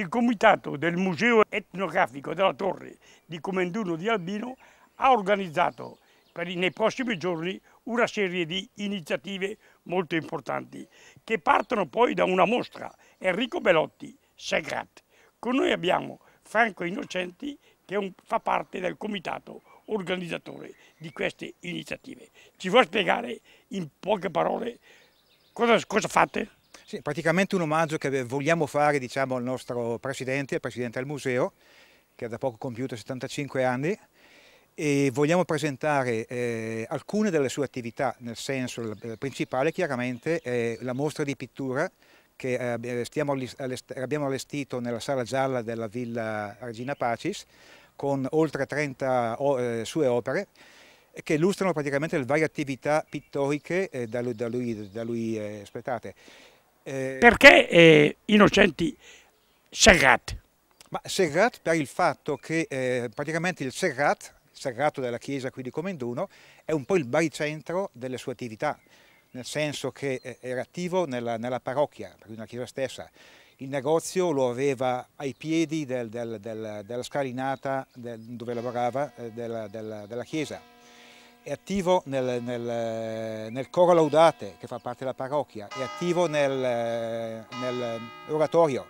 il comitato del Museo Etnografico della Torre di Comenduno di Albino ha organizzato per, nei prossimi giorni una serie di iniziative molto importanti che partono poi da una mostra, Enrico Belotti, Segrat. Con noi abbiamo Franco Innocenti che un, fa parte del comitato organizzatore di queste iniziative. Ci vuoi spiegare in poche parole cosa, cosa fate? Sì, praticamente un omaggio che vogliamo fare diciamo, al nostro presidente, al presidente del museo, che ha da poco compiuto 75 anni, e vogliamo presentare eh, alcune delle sue attività, nel senso eh, principale chiaramente è la mostra di pittura che eh, abbiamo allestito nella sala gialla della Villa Regina Pacis con oltre 30 eh, sue opere che illustrano praticamente le varie attività pittoriche da lui, da lui, da lui aspettate. Eh, perché eh, innocenti Serrat? Ma Serrat per il fatto che eh, praticamente il Serrat, il Serrato della chiesa qui di Comenduno, è un po' il baricentro delle sue attività, nel senso che eh, era attivo nella, nella parrocchia, nella chiesa stessa. Il negozio lo aveva ai piedi del, del, del, della scalinata dove lavorava eh, della, della, della chiesa è attivo nel, nel, nel, coro laudate che fa parte della parrocchia, è attivo nel, nell'oratorio,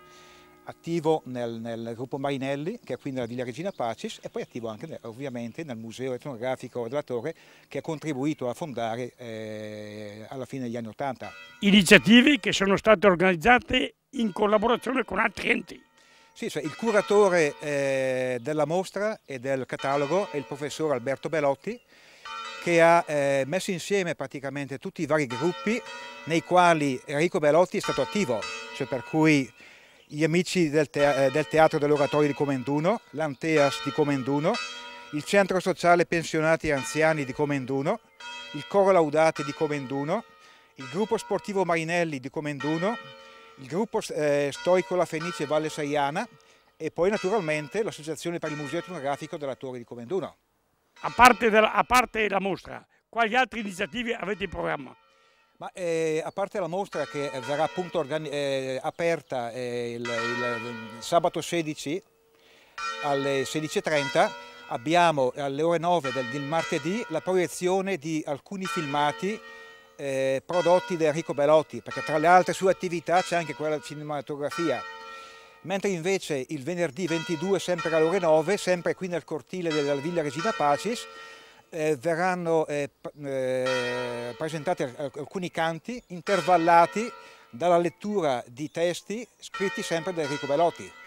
attivo nel, nel, gruppo Marinelli che è qui nella Villa Regina Pacis e poi attivo anche ovviamente nel museo etnografico della Torre che ha contribuito a fondare eh, alla fine degli anni Ottanta. Iniziative che sono state organizzate in collaborazione con altri enti. Sì, cioè il curatore eh, della mostra e del catalogo è il professor Alberto Belotti che ha eh, messo insieme praticamente tutti i vari gruppi nei quali Enrico Belotti è stato attivo, cioè per cui gli amici del, te eh, del Teatro dell'Oratorio di Comenduno, l'Anteas di Comenduno, il Centro Sociale Pensionati e Anziani di Comenduno, il Coro Laudate di Comenduno, il Gruppo Sportivo Marinelli di Comenduno, il Gruppo eh, Stoico La Fenice Valle Saiana e poi naturalmente l'Associazione per il Museo Etnografico della Torre di Comenduno a parte, della, a parte la mostra, quali altre iniziative avete in programma? Ma, eh, a parte la mostra che verrà appunto eh, aperta eh, il, il, sabato 16 alle 16.30, abbiamo alle ore 9 del, del, martedì la proiezione di alcuni filmati eh, prodotti da Enrico Belotti, perché tra le altre sue attività c'è anche quella cinematografia mentre invece il venerdì 22 sempre alle ore 9, sempre qui nel cortile della Villa Regina Pacis, eh, verranno eh, eh, presentati alcuni canti intervallati dalla lettura di testi scritti sempre da Enrico Bellotti.